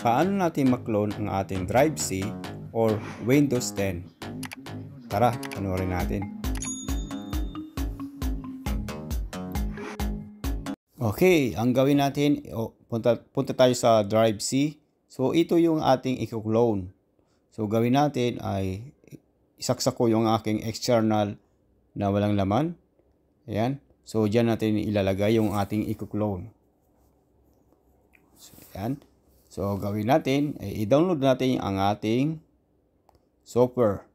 Paano natin maklone ang ating Drive C or Windows 10? Tara, panoorin natin. Okay, ang gawin natin, oh, punta, punta tayo sa Drive C. So, ito yung ating i-clone. So, gawin natin ay isaksak ko yung aking external na walang laman. Ayan. So, dyan natin ilalagay yung ating i-clone. So, ayan. So, gawin natin, eh, i-download natin ang ating software.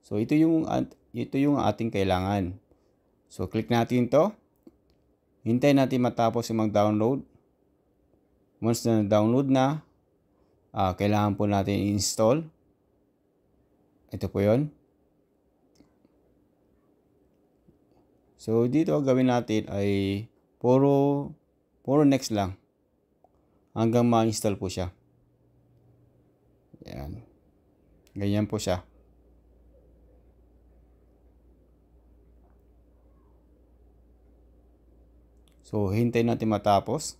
So, ito yung, ito yung ating kailangan. So, click natin to. Hintay natin matapos yung mag-download. Once na na-download na, uh, kailangan po natin i-install. Ito po yon. So, dito gawin natin ay puro, puro next lang hanggang ma-install po siya. Yan. Ganyan po siya. So, hintay natin matapos.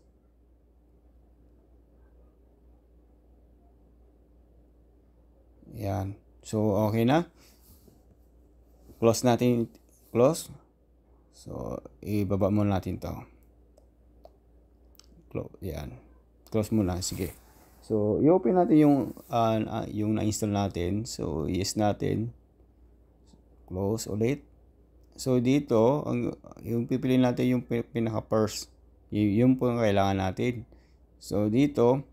Yan. So, okay na. Close natin. Close. So, ibaba muna natin to. Close. Ayan close muna Sige. So, i-open natin yung, uh, yung na-install natin. So, yes natin. Close ulit. So, dito, ang, yung pipiliin natin yung pinaka-first. Yun po ang kailangan natin. So, dito,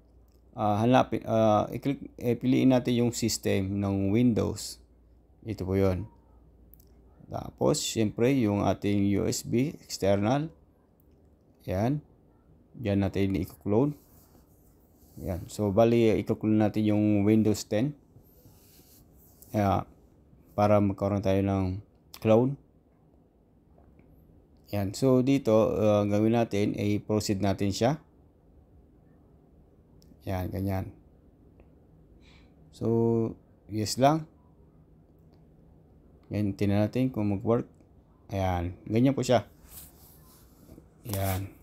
uh, hanapin, uh, i-click, eh, piliin natin yung system ng Windows. Ito po yon Tapos, syempre, yung ating USB external. Yan. Yan natin i-clone. Yan. So, bali, ikukul natin yung Windows 10. Uh, para magkaroon tayo ng clone. Yan. So, dito, uh, gawin natin, ay eh, proceed natin siya. Yan, ganyan. So, yes lang. Yan, tinan natin kung mag-work. Ayan, ganyan po siya. Ayan.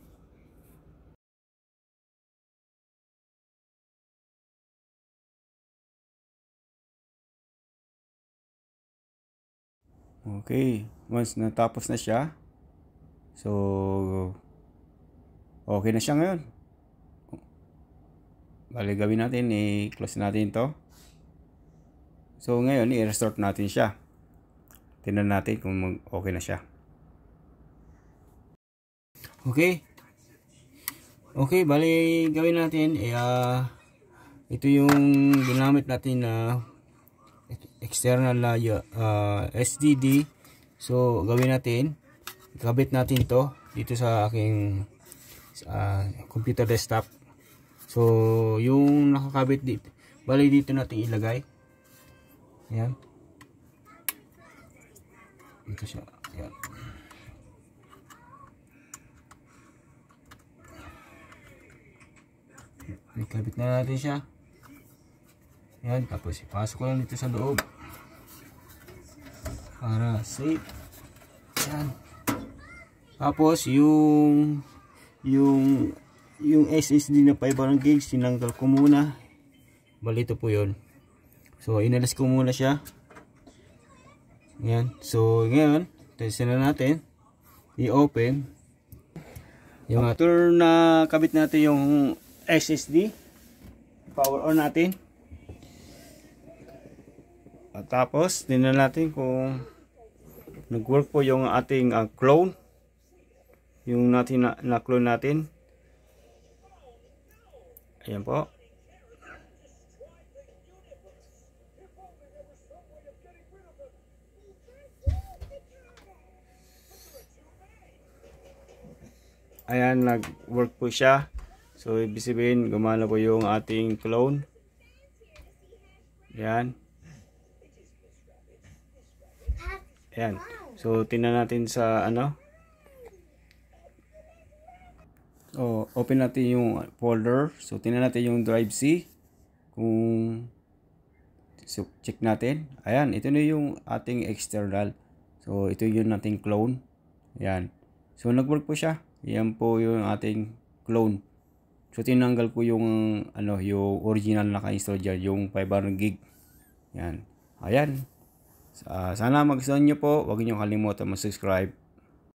Okay, once natapos na siya, so, okay na siya ngayon. Bale, gawin natin, eh, close natin to. So, ngayon, i-restart natin siya. Tingnan natin kung mag okay na siya. Okay. Okay, bale, gawin natin, eh, uh, ito yung ginamit natin na uh, external na uh, ah, SDD so gawin natin ikabit natin to dito sa aking uh, computer desktop so yung nakakabit dito bali dito natin ilagay yan dito siya yan ikabit na natin siya yan, tapos ipasok ko lang dito sa loob. Para safe. Yan. Tapos yung yung yung SSD na 500 gigs tinanggal ko muna. Balito po 'yon. So inalis ko muna siya. Yan. So ngayon, testin na natin. I-open. Yung after na kabit natin yung SSD, power on natin tapos tingnan natin kung nag-work po yung ating uh, clone yung natin na, na clone natin ayan po ayan nag work po siya so ibig sabihin gumana po yung ating clone ayan Ayan. So, tingnan natin sa ano. O, open natin yung folder. So, tingnan natin yung drive C. Kung so, check natin. Ayan, ito na yung ating external. So, ito yung nating clone. Ayan. So, nag-work po siya. Ayan po yung ating clone. So tinanggal ko yung ano yung original naka-install diyan, yung 500 gig. Ayan. Ayan. Uh, sana magustuhan nyo po. Huwag nyo kalimutan mag-subscribe.